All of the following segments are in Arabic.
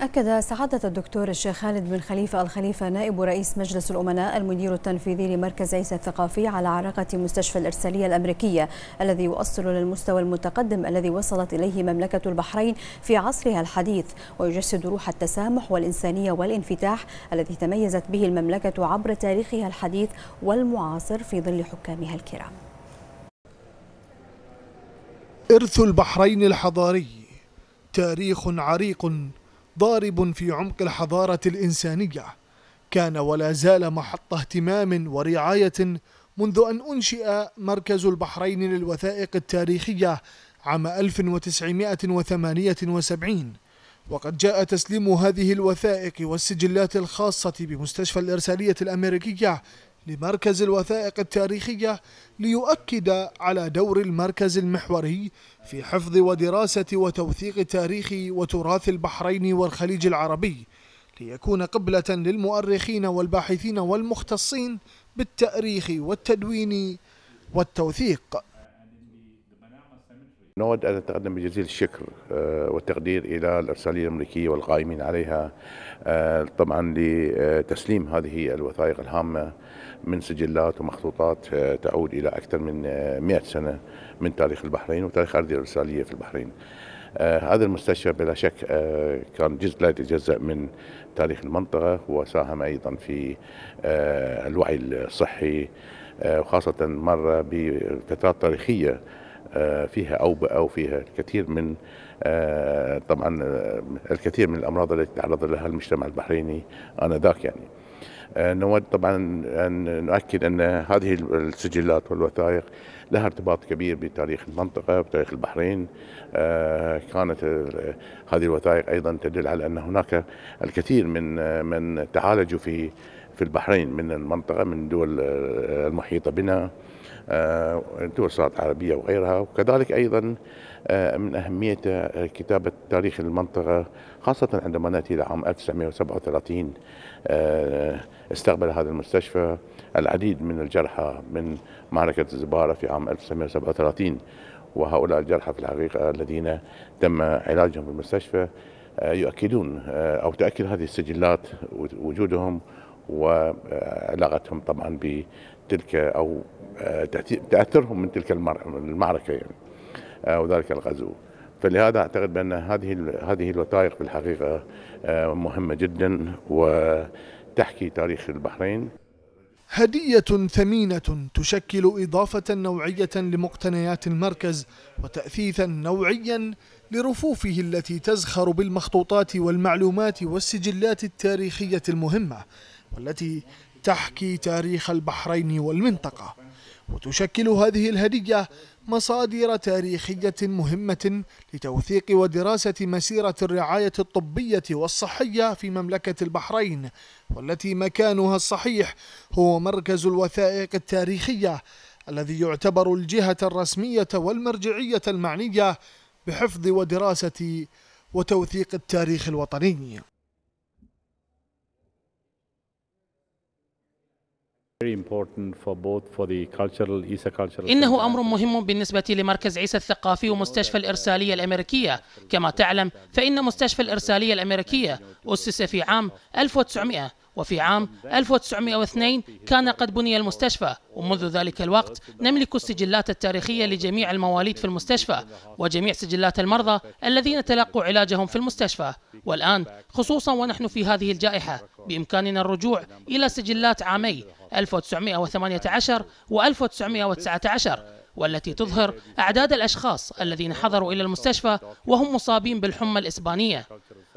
أكد سعادة الدكتور الشيخ خالد بن خليفة الخليفة نائب رئيس مجلس الأمناء المدير التنفيذي لمركز عيسى الثقافي على عراقة مستشفى الإرسالية الأمريكية الذي يؤصل للمستوى المتقدم الذي وصلت إليه مملكة البحرين في عصرها الحديث ويجسد روح التسامح والإنسانية والانفتاح الذي تميزت به المملكة عبر تاريخها الحديث والمعاصر في ظل حكامها الكرام إرث البحرين الحضاري تاريخ عريق ضارب في عمق الحضارة الإنسانية كان ولا زال محط اهتمام ورعاية منذ أن أنشئ مركز البحرين للوثائق التاريخية عام 1978 وقد جاء تسليم هذه الوثائق والسجلات الخاصة بمستشفى الإرسالية الأمريكية لمركز الوثائق التاريخية ليؤكد على دور المركز المحوري في حفظ ودراسة وتوثيق تاريخ وتراث البحرين والخليج العربي ليكون قبلة للمؤرخين والباحثين والمختصين بالتأريخ والتدوين والتوثيق نود أن أتقدم بجزيل الشكر آه، والتقدير إلى الإرسالية الأمريكية والقائمين عليها آه، طبعا لتسليم هذه الوثائق الهامة من سجلات ومخطوطات آه، تعود إلى أكثر من 100 سنة من تاريخ البحرين وتاريخ أرض الإرسالية في البحرين هذا المستشفى بلا شك كان جزء لا يتجزأ من تاريخ المنطقة وساهم أيضا في الوعي الصحي وخاصة مر بفترات تاريخية آه، فيها أوبئة وفيها الكثير من آه، طبعا آه، الكثير من الأمراض التي تعرض لها المجتمع البحريني آنذاك يعني نود طبعا أن نؤكد أن هذه السجلات والوثائق لها ارتباط كبير بتاريخ المنطقة بتاريخ البحرين كانت هذه الوثائق أيضا تدل على أن هناك الكثير من من تعالجوا في في البحرين من المنطقة من الدول آه، المحيطة بنا آه، دول صارت عربية وغيرها وكذلك أيضا آه، من أهمية كتابة تاريخ المنطقة خاصة عندما نأتي إلى عام 1937 استقبل هذا المستشفى العديد من الجرحى من معركة الزبارة في عام 1937 وهؤلاء الجرحى في الحقيقة الذين تم علاجهم في المستشفى يؤكدون أو تؤكد هذه السجلات وجودهم وعلاقتهم طبعا بتلك او آه، تاثرهم من تلك المعركه يعني آه، وذلك الغزو فلهذا اعتقد بان هذه هذه الوثائق في الحقيقه آه، مهمه جدا وتحكي تاريخ البحرين هدية ثمينة تشكل إضافة نوعية لمقتنيات المركز وتأثيثا نوعيا لرفوفه التي تزخر بالمخطوطات والمعلومات والسجلات التاريخية المهمة والتي تحكي تاريخ البحرين والمنطقة وتشكل هذه الهدية مصادر تاريخية مهمة لتوثيق ودراسة مسيرة الرعاية الطبية والصحية في مملكة البحرين والتي مكانها الصحيح هو مركز الوثائق التاريخية الذي يعتبر الجهة الرسمية والمرجعية المعنية بحفظ ودراسة وتوثيق التاريخ الوطني إنه أمر مهم بالنسبة لمركز عيسى الثقافي ومستشفى الإرسالية الأمريكية كما تعلم فإن مستشفى الإرسالية الأمريكية أسس في عام 1900 وفي عام 1902 كان قد بني المستشفى ومنذ ذلك الوقت نملك السجلات التاريخية لجميع المواليد في المستشفى وجميع سجلات المرضى الذين تلقوا علاجهم في المستشفى والآن خصوصا ونحن في هذه الجائحة بإمكاننا الرجوع إلى سجلات عامي 1918 و 1919 والتي تظهر أعداد الأشخاص الذين حضروا إلى المستشفى وهم مصابين بالحمى الإسبانية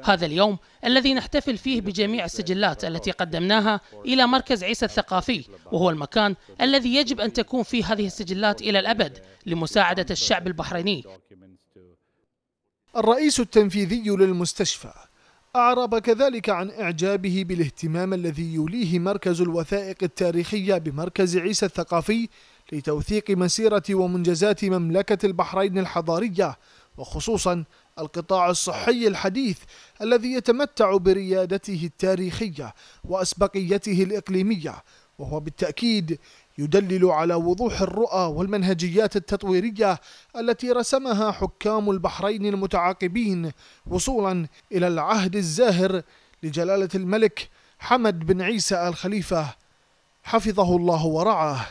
هذا اليوم الذي نحتفل فيه بجميع السجلات التي قدمناها إلى مركز عيسى الثقافي وهو المكان الذي يجب أن تكون فيه هذه السجلات إلى الأبد لمساعدة الشعب البحريني الرئيس التنفيذي للمستشفى أعرب كذلك عن إعجابه بالاهتمام الذي يوليه مركز الوثائق التاريخية بمركز عيسى الثقافي لتوثيق مسيرة ومنجزات مملكة البحرين الحضارية وخصوصا القطاع الصحي الحديث الذي يتمتع بريادته التاريخية وأسبقيته الإقليمية وهو بالتأكيد يدلل على وضوح الرؤى والمنهجيات التطويرية التي رسمها حكام البحرين المتعاقبين وصولا إلى العهد الزاهر لجلالة الملك حمد بن عيسى آل خليفة حفظه الله ورعاه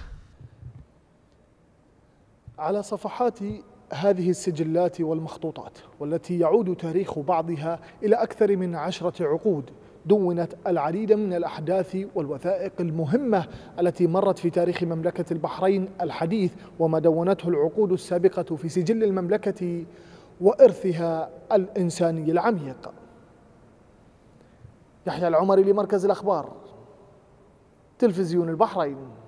على صفحات هذه السجلات والمخطوطات والتي يعود تاريخ بعضها إلى أكثر من عشرة عقود دونت العديد من الأحداث والوثائق المهمة التي مرت في تاريخ مملكة البحرين الحديث وما دونته العقود السابقة في سجل المملكة وإرثها الإنساني العميق يحيى العمري لمركز الأخبار تلفزيون البحرين